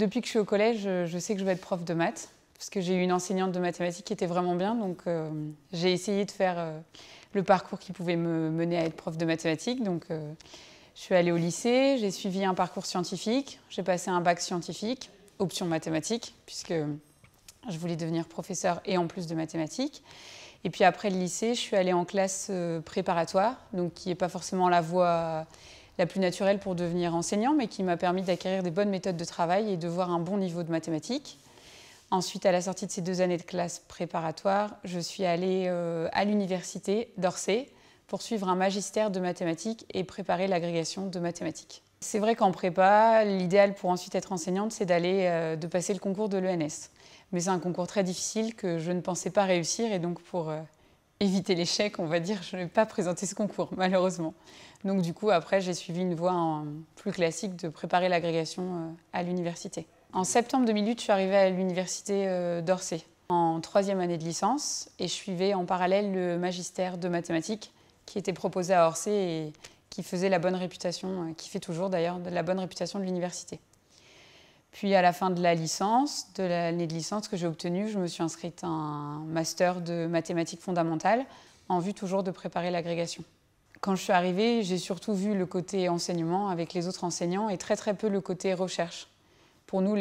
Depuis que je suis au collège, euh, je sais que je vais être prof de maths, parce que j'ai eu une enseignante de mathématiques qui était vraiment bien, donc euh, j'ai essayé de faire euh, le parcours qui pouvait me mener à être prof de mathématiques. Donc je suis allée au lycée, j'ai suivi un parcours scientifique, j'ai passé un bac scientifique, option mathématiques, puisque je voulais devenir professeur et en plus de mathématiques. Et puis après le lycée, je suis allée en classe préparatoire, donc qui n'est pas forcément la voie la plus naturelle pour devenir enseignant, mais qui m'a permis d'acquérir des bonnes méthodes de travail et de voir un bon niveau de mathématiques. Ensuite, à la sortie de ces deux années de classe préparatoire, je suis allée euh, à l'université d'Orsay pour suivre un magistère de mathématiques et préparer l'agrégation de mathématiques. C'est vrai qu'en prépa, l'idéal pour ensuite être enseignante, c'est d'aller, euh, de passer le concours de l'ENS. Mais c'est un concours très difficile que je ne pensais pas réussir et donc pour euh, éviter l'échec, on va dire, je n'ai pas présenté ce concours, malheureusement. Donc du coup, après, j'ai suivi une voie plus classique de préparer l'agrégation euh, à l'université. En septembre 2008, je suis arrivée à l'université euh, d'Orsay, en troisième année de licence, et je suivais en parallèle le magistère de mathématiques qui était proposé à Orsay et qui faisait la bonne réputation, euh, qui fait toujours d'ailleurs de la bonne réputation de l'université. Puis à la fin de la licence, de l'année de licence que j'ai obtenue, je me suis inscrite à un master de mathématiques fondamentales en vue toujours de préparer l'agrégation. Quand je suis arrivée, j'ai surtout vu le côté enseignement avec les autres enseignants et très très peu le côté recherche. Pour nous,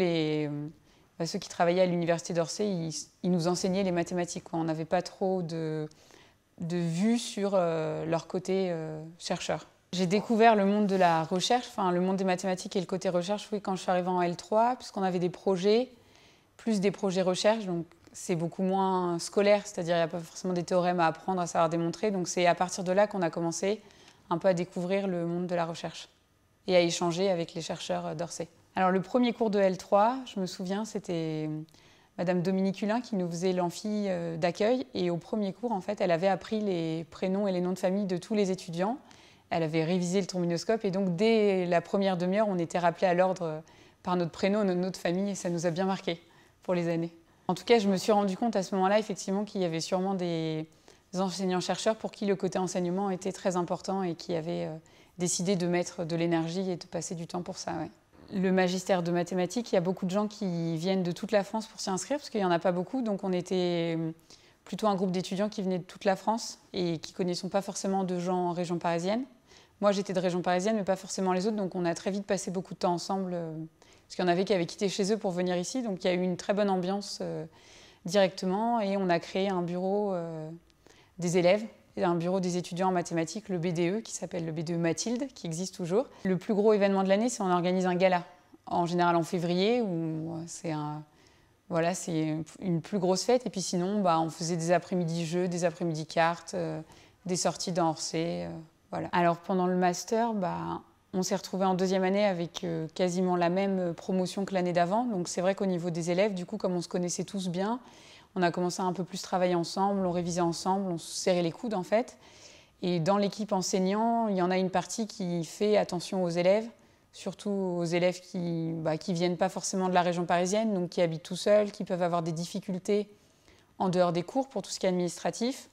bah, ceux qui travaillaient à l'université d'Orsay, ils, nous enseignaient les mathématiques. On n'avait pas trop de, de vue sur euh, leur côté euh, chercheur. J'ai découvert le monde de la recherche, enfin le monde des mathématiques et le côté recherche, oui, quand je suis arrivée en L3, puisqu'on avait des projets, plus des projets recherche, donc c'est beaucoup moins scolaire, c'est-à-dire il n'y a pas forcément des théorèmes à apprendre, à savoir démontrer. Donc c'est à partir de là qu'on a commencé un peu à découvrir le monde de la recherche et à échanger avec les chercheurs d'Orsay. Alors le premier cours de L3, je me souviens, c'était Madame Dominique Hulin qui nous faisait l'amphi euh, d'accueil et au premier cours, en fait, elle avait appris les prénoms et les noms de famille de tous les étudiants elle avait révisé le trombinoscope. Et donc, dès la première demi-heure, on était rappelé à l'ordre euh, par notre prénom, notre famille, et ça nous a bien marqué pour les années. En tout cas, je me suis rendu compte à ce moment-là, effectivement, qu'il y avait sûrement des enseignants-chercheurs pour qui le côté enseignement était très important et qui avaient euh, décidé de mettre de l'énergie et de passer du temps pour ça. Le magistère de mathématiques, il y a beaucoup de gens qui viennent de toute la France pour s'y inscrire, parce qu'il n'y en a pas beaucoup. Donc, on était euh, plutôt un groupe d'étudiants qui venaient de toute la France et qui ne connaissaient pas forcément de gens en région parisienne. Moi, j'étais de région parisienne, mais pas forcément les autres, donc on a très vite passé beaucoup de temps ensemble, euh, parce qu'il y en avait qui avaient quitté chez eux pour venir ici, donc il y a eu une très bonne ambiance euh, directement, et on a créé un bureau euh, des élèves un bureau des étudiants en mathématiques, le BDE, qui s'appelle le BDE Mathilde, qui existe toujours. Le plus gros événement de l'année, c'est qu'on organise un gala, en général en février, où c'est un voilà, c'est une plus grosse fête. Et puis sinon, bah, on faisait des après-midi jeux, des après-midi cartes, des sorties dans Orsay. Alors pendant le master, bah, on s'est retrouvé en deuxième année avec euh, quasiment la même euh, promotion que l'année d'avant. Donc c'est vrai qu'au niveau des élèves, du coup, comme on se connaissait tous bien, on a commencé à un peu plus travailler ensemble, on révisait ensemble, on se serrait les coudes en fait. Et dans l'équipe enseignant, il y en a une partie qui fait attention aux élèves, surtout aux élèves qui ne bah, viennent pas forcément de la région parisienne, donc qui habitent tout seuls, qui peuvent avoir des difficultés en dehors des cours pour tout ce qui est administratif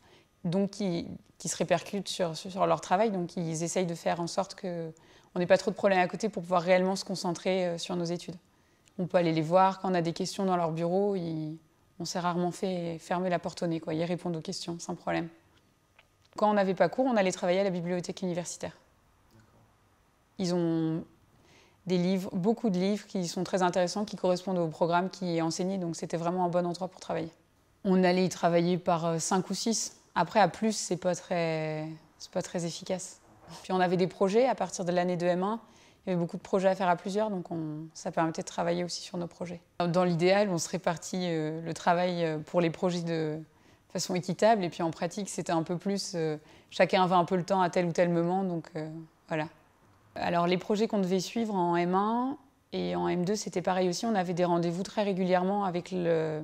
donc qui, qui se répercutent sur, sur, leur travail. Donc ils essayent de faire en sorte qu'on n'ait pas trop de problèmes à côté pour pouvoir réellement se concentrer euh, sur nos études. On peut aller les voir quand on a des questions dans leur bureau. on s'est rarement fait fermer la porte au nez. Quoi. Ils répondent aux questions sans problème. Quand on n'avait pas cours, on allait travailler à la bibliothèque universitaire. Ils ont des livres, beaucoup de livres qui sont très intéressants, qui correspondent au programme qui est enseigné. Donc c'était vraiment un bon endroit pour travailler. On allait y travailler par euh, cinq ou six. Après, à plus, c'est pas très, c'est pas très efficace. Puis on avait des projets à partir de l'année de M1. Il y avait beaucoup de projets à faire à plusieurs, donc on, ça permettait de travailler aussi sur nos projets. Dans l'idéal, on se répartit euh, le travail euh, pour les projets de façon équitable, et puis en pratique, c'était un peu plus euh, chacun avait un peu le temps à tel ou tel moment, donc voilà. Alors les projets qu'on devait suivre en M1 et en M2, c'était pareil aussi. On avait des rendez-vous très régulièrement avec le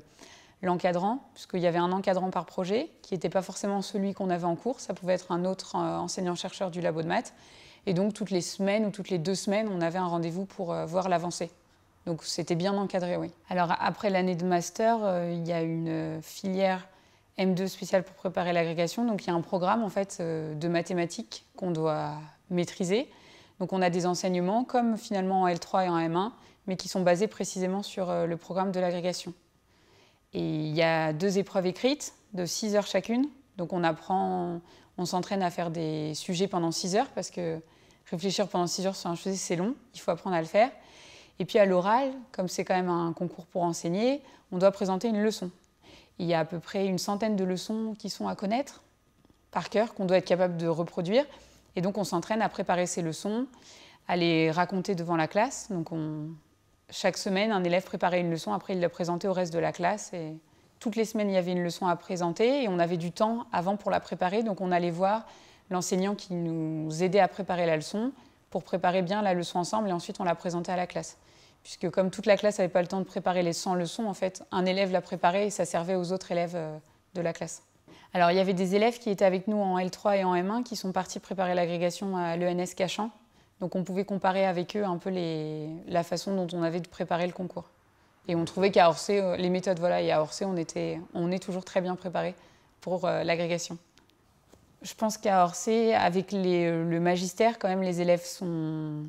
l'encadrant, puisqu'il y avait un encadrant par projet, qui n'était pas forcément celui qu'on avait en cours, ça pouvait être un autre euh, enseignant-chercheur du labo de maths. Et donc toutes les semaines ou toutes les deux semaines, on avait un rendez-vous pour euh, voir l'avancée. Donc c'était bien encadré, oui. Alors après l'année de master, euh, il y a une filière M2 spéciale pour préparer l'agrégation. Donc il y a un programme en fait de mathématiques qu'on doit maîtriser. Donc on a des enseignements comme finalement en L3 et en M1, mais qui sont basés précisément sur le programme de l'agrégation. Et il y a deux épreuves écrites de 6 heures chacune. Donc on apprend, on s'entraîne à faire des sujets pendant 6 heures parce que réfléchir pendant 6 heures sur un sujet, c'est long, il faut apprendre à le faire. Et puis à l'oral, comme c'est quand même un concours pour enseigner, on doit présenter une leçon. Il y a à peu près une centaine de leçons qui sont à connaître par cœur, qu'on doit être capable de reproduire. Et donc on s'entraîne à préparer ces leçons, à les raconter devant la classe. Donc on, chaque semaine, un élève préparait une leçon, après il la présentait au reste de la classe. Et toutes les semaines, il y avait une leçon à présenter et on avait du temps avant pour la préparer. Donc on allait voir l'enseignant qui nous aidait à préparer la leçon pour préparer bien la leçon ensemble et ensuite on la présentait à la classe. Puisque comme toute la classe n'avait pas le temps de préparer les 100 leçons, en fait, un élève la préparait et ça servait aux autres élèves euh, de la classe. Alors il y avait des élèves qui étaient avec nous en L3 et en M1 qui sont partis préparer l'agrégation à l'ENS Cachan donc on pouvait comparer avec eux un peu la façon dont on avait de préparer le concours. Et on trouvait qu'à Orsay, euh, les méthodes, voilà, et à Orsay, on, était, on est toujours très bien préparé pour euh, l'agrégation. Je pense qu'à Orsay, avec euh, le magistère, quand même, les élèves sont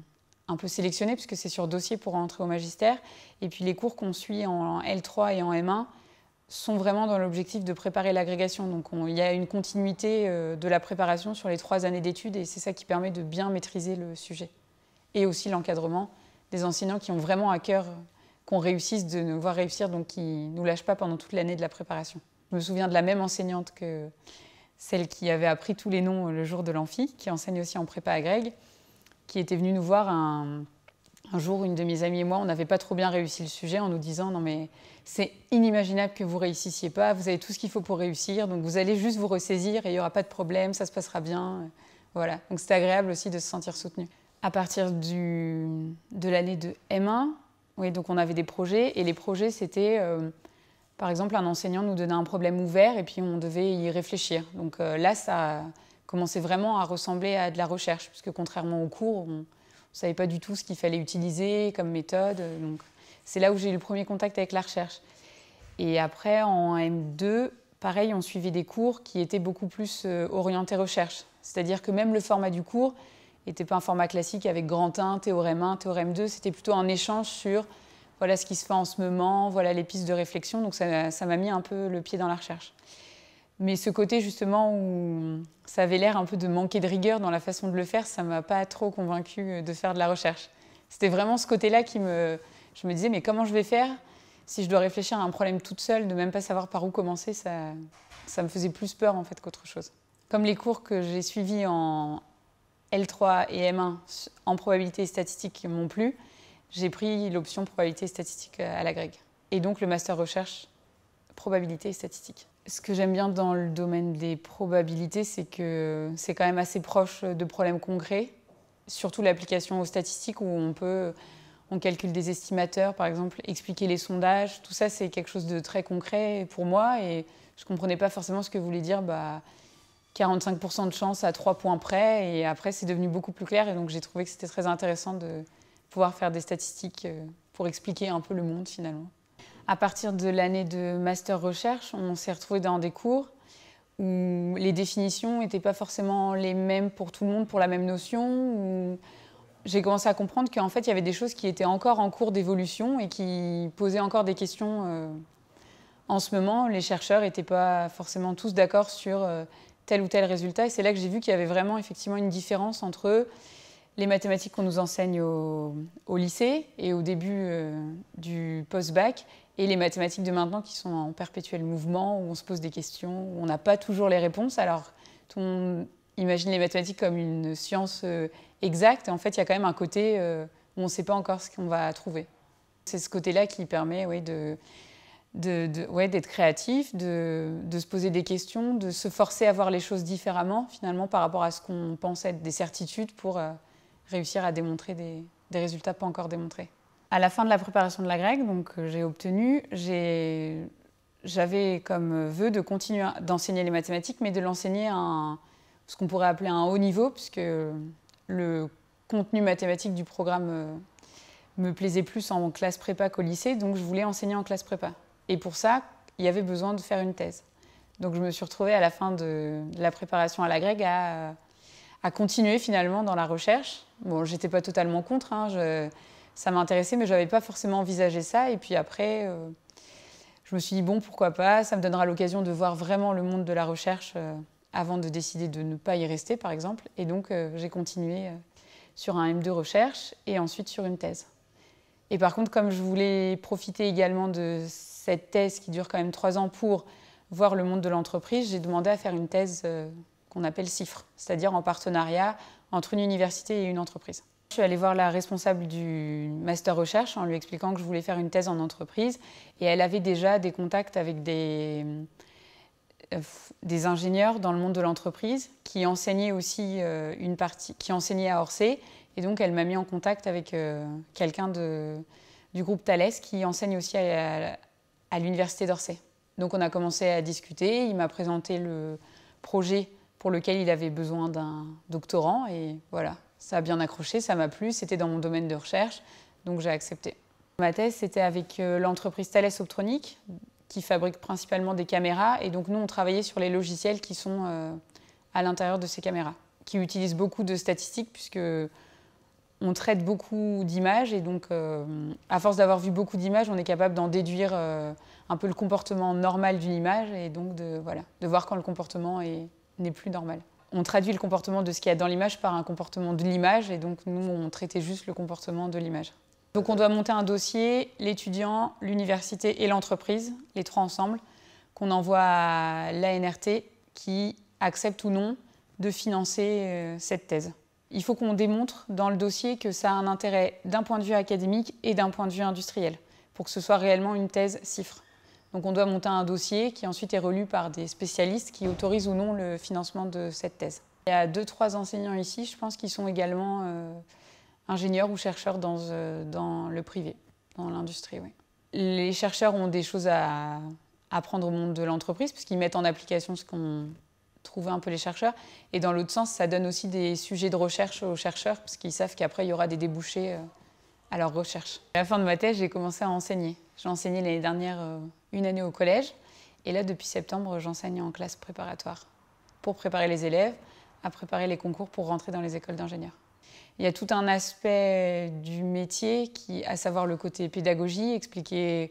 un peu sélectionnés, puisque c'est sur dossier pour rentrer au magistère. Et puis les cours qu'on suit en L3 et en M1, sont vraiment dans l'objectif de préparer l'agrégation. Donc il y a une continuité euh, de la préparation sur les trois années d'études et c'est ça qui permet de bien maîtriser le sujet. Et aussi l'encadrement des enseignants qui ont vraiment à cœur euh, qu'on réussisse, de nous voir réussir, donc qui ne nous lâchent pas pendant toute l'année de la préparation. Je me souviens de la même enseignante que celle qui avait appris tous les noms euh, le jour de l'amphi, qui enseigne aussi en prépa agrègue, qui était venue nous voir un, un jour, une de mes amies et moi, on n'avait pas trop bien réussi le sujet en nous disant non mais c'est inimaginable que vous réussissiez pas, vous avez tout ce qu'il faut pour réussir, donc vous allez juste vous ressaisir et il n'y aura pas de problème, ça se passera bien. Voilà, donc c'était agréable aussi de se sentir soutenu. À partir de l'année de M1, oui, donc on avait des projets et les projets c'était euh, par exemple un enseignant nous donnait un problème ouvert et puis on devait y réfléchir. Donc euh, là ça commençait vraiment à ressembler à de la recherche puisque contrairement aux cours, on, ne savait pas du tout ce qu'il fallait utiliser comme méthode. Euh, donc, c'est là où j'ai eu le premier contact avec la recherche. Et après, en M2, pareil, on suivait des cours qui étaient beaucoup plus euh, orientés recherche. C'est-à-dire que même le format du cours n'était pas un format classique avec grand 1, théorème 1, théorème 2. C'était plutôt un échange sur voilà ce qui se fait en ce moment, voilà les pistes de réflexion. Donc ça m'a mis un peu le pied dans la recherche. Mais ce côté justement où ça avait l'air un peu de manquer de rigueur dans la façon de le faire, ça m'a pas trop convaincu euh, de faire de la recherche. C'était vraiment ce côté-là qui me, je me disais mais comment je vais faire si je dois réfléchir à un problème toute seule, de même pas savoir par où commencer, ça, me faisait plus peur en fait qu'autre chose. Comme les cours que j'ai suivis en L3 et M1 en probabilité et statistique m'ont plu, j'ai pris l'option probabilité et statistique à la grecque. Et donc le master recherche probabilité et statistique ce que j'aime bien dans le domaine des probabilités, c'est que c'est quand même assez proche de problèmes concrets, surtout l'application aux statistiques où on peut, on calcule des estimateurs, par exemple, expliquer les sondages, tout ça c'est quelque chose de très concret pour moi et je ne comprenais pas forcément ce que voulait dire 45% bah, de chance à trois points près et après c'est devenu beaucoup plus clair et donc j'ai trouvé que c'était très intéressant de pouvoir faire des statistiques euh, pour expliquer un peu le monde finalement à partir de l'année de master recherche, on s'est retrouvé dans des cours où les définitions n'étaient pas forcément les mêmes pour tout le monde, pour la même notion. J'ai commencé à comprendre qu'en fait, il y avait des choses qui étaient encore en cours d'évolution et qui posaient encore des questions. Euh, en ce moment, les chercheurs n'étaient pas forcément tous d'accord sur euh, tel ou tel résultat. Et c'est là que j'ai vu qu'il y avait vraiment effectivement une différence entre les mathématiques qu'on nous enseigne au, lycée et au début euh, du post-bac, et les mathématiques de maintenant qui sont en perpétuel mouvement, où on se pose des questions, où on n'a pas toujours les réponses. Alors, tout le imagine les mathématiques comme une science euh, exacte, en fait, il y a quand même un côté euh, où on ne sait pas encore ce qu'on va trouver. C'est ce côté-là qui permet de, d'être de, de, ouais, créatif, de, de, se poser des questions, de se forcer à voir les choses différemment, finalement, par rapport à ce qu'on pense être des certitudes pour réussir à démontrer des, résultats pas encore démontrés. À la fin de la préparation de la grecque, donc euh, j'ai obtenu, j'avais comme euh, vœu de continuer d'enseigner les mathématiques, mais de l'enseigner à ce qu'on pourrait appeler un haut niveau, puisque le contenu mathématique du programme euh, me plaisait plus en classe prépa qu'au lycée, donc je voulais enseigner en classe prépa. Et pour ça, il y avait besoin de faire une thèse. Donc je me suis retrouvée à la fin de la préparation à la à à continuer finalement dans la recherche. Bon, j'étais pas totalement contre, hein, ça m'intéressait, mais je n'avais pas forcément envisagé ça. Et puis après, euh, je me suis dit, bon, pourquoi pas, ça me donnera l'occasion de voir vraiment le monde de la recherche euh, avant de décider de ne pas y rester, par exemple. Et donc, euh, j'ai continué sur un M2 recherche et ensuite sur une thèse. Et par contre, comme je voulais profiter également de cette thèse qui dure quand même trois ans pour voir le monde de l'entreprise, j'ai demandé à faire une thèse qu'on appelle CIFRE, c'est-à-dire en partenariat entre une université et une entreprise. Je suis allée voir la responsable du master recherche en lui expliquant que je voulais faire une thèse en entreprise et elle avait déjà des contacts avec des, euh, des ingénieurs dans le monde de l'entreprise qui enseignaient aussi euh, une partie, qui enseignaient à Orsay et donc elle m'a mis en contact avec euh, quelqu'un du groupe Thales qui enseigne aussi à, à l'université d'Orsay. Donc on a commencé à discuter, il m'a présenté le projet pour lequel il avait besoin d'un doctorant. Et voilà, ça a bien accroché, ça m'a plu, c'était dans mon domaine de recherche, donc j'ai accepté. Ma thèse, c'était avec euh, l'entreprise Thales Optronic, qui fabrique principalement des caméras. Et donc nous, on travaillait sur les logiciels qui sont euh, à l'intérieur de ces caméras, qui utilisent beaucoup de statistiques, puisque on traite beaucoup d'images. Et donc, euh, à force d'avoir vu beaucoup d'images, on est capable d'en déduire un peu le comportement normal d'une image, et donc de, voilà, de voir quand le comportement est n'est plus normal. On traduit le comportement de ce qu'il y a dans l'image par un comportement de l'image, et donc nous, on traitait juste le comportement de l'image. Donc on doit monter un dossier, l'étudiant, l'université et l'entreprise, les trois ensemble, qu'on envoie à l'ANRT qui accepte ou non de financer euh, cette thèse. Il faut qu'on démontre dans le dossier que ça a un intérêt d'un point de vue académique et d'un point de vue industriel, pour que ce soit réellement une thèse CIFRE. Donc on doit monter un dossier qui ensuite est relu par des spécialistes qui autorisent ou non le financement de cette thèse. Il y a deux, trois enseignants ici, je pense, qui sont également euh, ingénieurs ou chercheurs dans, euh, dans le privé, dans l'industrie. Oui. Les chercheurs ont des choses à apprendre au monde de l'entreprise, puisqu'ils mettent en application ce qu'on trouvé un peu les chercheurs. Et dans l'autre sens, ça donne aussi des sujets de recherche aux chercheurs, parce qu'ils savent qu'après, il y aura des débouchés. Euh, à leur recherche. À la fin de ma thèse, j'ai commencé à enseigner. J'ai enseigné l'année dernière une année au collège. Et là, depuis septembre, j'enseigne en classe préparatoire pour préparer les élèves à préparer les concours pour rentrer dans les écoles d'ingénieurs. Il y a tout un aspect du métier, qui, à savoir le côté pédagogie, expliquer,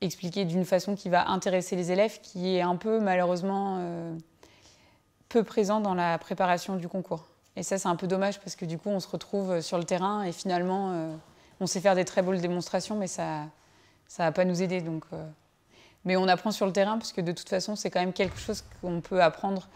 expliquer d'une façon qui va intéresser les élèves, qui est un peu malheureusement euh, peu présent dans la préparation du concours. Et ça, c'est un peu dommage parce que du coup, on se retrouve sur le terrain et finalement, euh, on sait faire des très belles démonstrations, mais ça ne va pas nous aider. Donc, euh, mais on apprend sur le terrain parce que de toute façon, c'est quand même quelque chose qu'on peut apprendre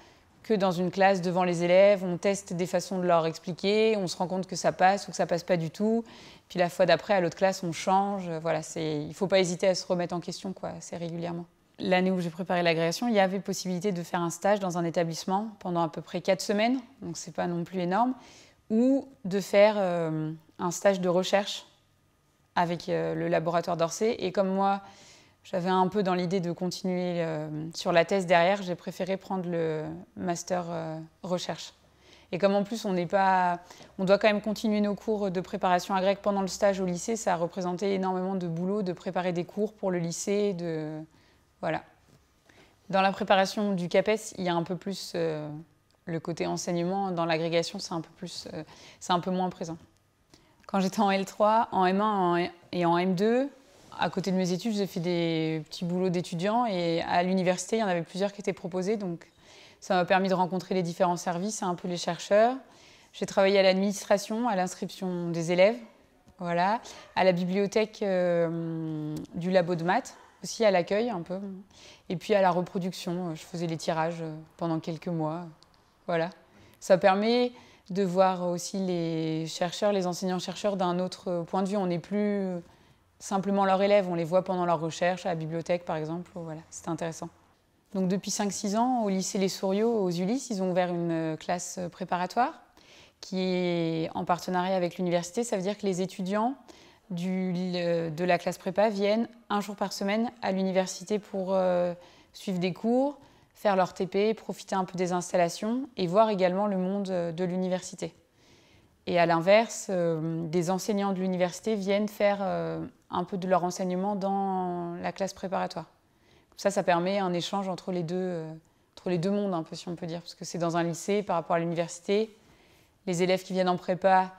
que dans une classe devant les élèves. On teste des façons de leur expliquer, on se rend compte que ça passe ou que ça passe pas du tout. Puis la fois d'après, à l'autre classe, on change. Voilà, c'est il faut pas hésiter à se remettre en question quoi, assez régulièrement. L'année où j'ai préparé l'agrégation, il y avait possibilité de faire un stage dans un établissement pendant à peu près 4 semaines, donc c'est pas non plus énorme, ou de faire euh, un stage de recherche avec euh, le laboratoire d'Orsay. Et comme moi, j'avais un peu dans l'idée de continuer euh, sur la thèse derrière, j'ai préféré prendre le master euh, recherche. Et comme en plus on n'est pas, on doit quand même continuer nos cours de préparation à pendant le stage au lycée, ça a représenté énormément de boulot de préparer des cours pour le lycée, de voilà. Dans la préparation du CAPES, il y a un peu plus euh, le côté enseignement. Dans l'agrégation, c'est un peu plus, c'est un peu moins présent. Quand j'étais en L3, en M1 et en M2, à côté de mes études, j'ai fait des petits boulots d'étudiants et à l'université, il y en avait plusieurs qui étaient proposés. Donc, ça m'a permis de rencontrer les différents services, un peu les chercheurs. J'ai travaillé à l'administration, à l'inscription des élèves, voilà, à la bibliothèque euh, du labo de maths, aussi à l'accueil un peu, et puis à la reproduction. Euh, je faisais les tirages euh, pendant quelques mois, voilà. Ça permet de voir aussi les chercheurs, les enseignants-chercheurs d'un autre point de vue. On n'est plus simplement leurs élèves. On les voit pendant leurs recherches, à la bibliothèque par exemple. Voilà, c'est intéressant. Donc depuis 5-6 ans, au lycée Les Souriaux, aux Ulysses, ils ont ouvert une euh, classe euh, préparatoire qui est en partenariat avec l'université. Ça veut dire que les étudiants de la classe prépa viennent un jour par semaine à l'université pour euh, suivre des cours, faire leur TP, profiter un peu des installations et voir également le monde de l'université. Et à l'inverse, des enseignants de l'université viennent faire un peu de leur enseignement dans la classe préparatoire. ça, ça permet un échange entre les deux, euh, entre les deux mondes, un peu, si on peut dire, parce que c'est dans un lycée par rapport à l'université. Les élèves qui viennent en prépa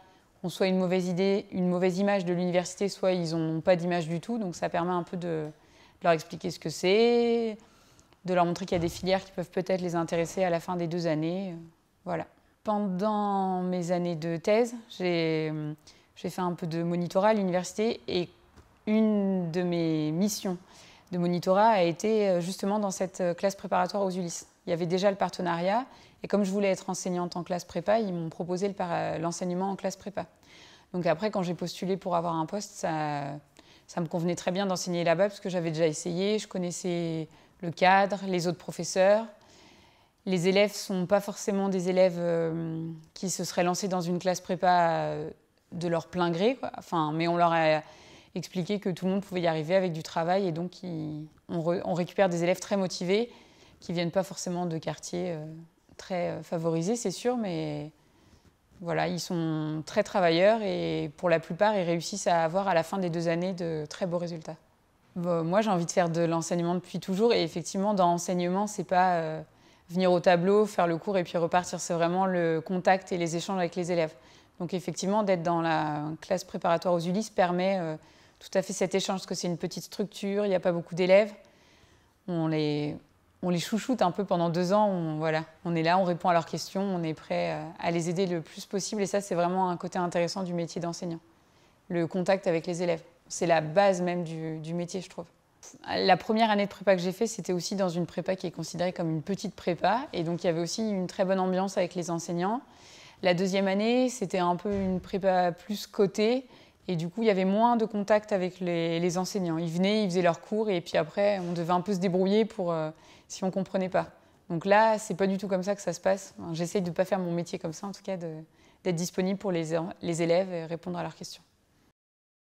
ont soit une mauvaise idée, une mauvaise image de l'université, soit ils n'ont pas d'image du tout, donc ça permet un peu de, leur expliquer ce que c'est, de leur montrer qu'il y a des filières qui peuvent peut-être les intéresser à la fin des deux années. Euh, voilà. Pendant mes années de thèse, euh, j'ai fait un peu de monitorat à l'université et une de mes missions de monitorat a été euh, justement dans cette euh, classe préparatoire aux Ulysses. Il y avait déjà le partenariat et comme je voulais être enseignante en classe prépa, ils m'ont proposé l'enseignement en classe prépa. Donc après, quand j'ai postulé pour avoir un poste, ça, me convenait très bien d'enseigner là-bas parce que j'avais déjà essayé, je connaissais le cadre, les autres professeurs. Les élèves ne sont pas forcément des élèves euh, qui se seraient lancés dans une classe prépa de leur plein gré, quoi. Enfin, mais on leur a expliquer que tout le monde pouvait y arriver avec du travail et donc on, récupère des élèves très motivés qui viennent pas forcément de quartiers euh, très euh, favorisés, c'est sûr, mais voilà, ils sont très travailleurs et pour la plupart, ils réussissent à avoir à la fin des deux années de très beaux résultats. moi, j'ai envie de faire de l'enseignement depuis toujours et effectivement, dans l'enseignement, c'est pas euh, venir au tableau, faire le cours et puis repartir, c'est vraiment le contact et les échanges avec les élèves. Donc effectivement, d'être dans la classe préparatoire aux ULIS permet tout à fait cet échange, parce que c'est une petite structure, il n'y a pas beaucoup d'élèves. On les, on les chouchoute un peu pendant deux ans. On, voilà, on est là, on répond à leurs questions, on est prêt euh, à les aider le plus possible. Et ça, c'est vraiment un côté intéressant du métier d'enseignant, le contact avec les élèves. C'est la base même du, du, métier, je trouve. La première année de prépa que j'ai fait, c'était aussi dans une prépa qui est considérée comme une petite prépa. Et donc, il y avait aussi une très bonne ambiance avec les enseignants. La deuxième année, c'était un peu une prépa plus cotée et du coup, il y avait moins de contact avec les, enseignants. Ils venaient, ils faisaient leurs cours, et puis après, on devait un peu se débrouiller pour euh, si on comprenait pas. Donc là, c'est pas du tout comme ça que ça se passe. J'essaye de ne pas faire mon métier comme ça, en tout cas, d'être disponible pour les élèves et répondre à leurs questions.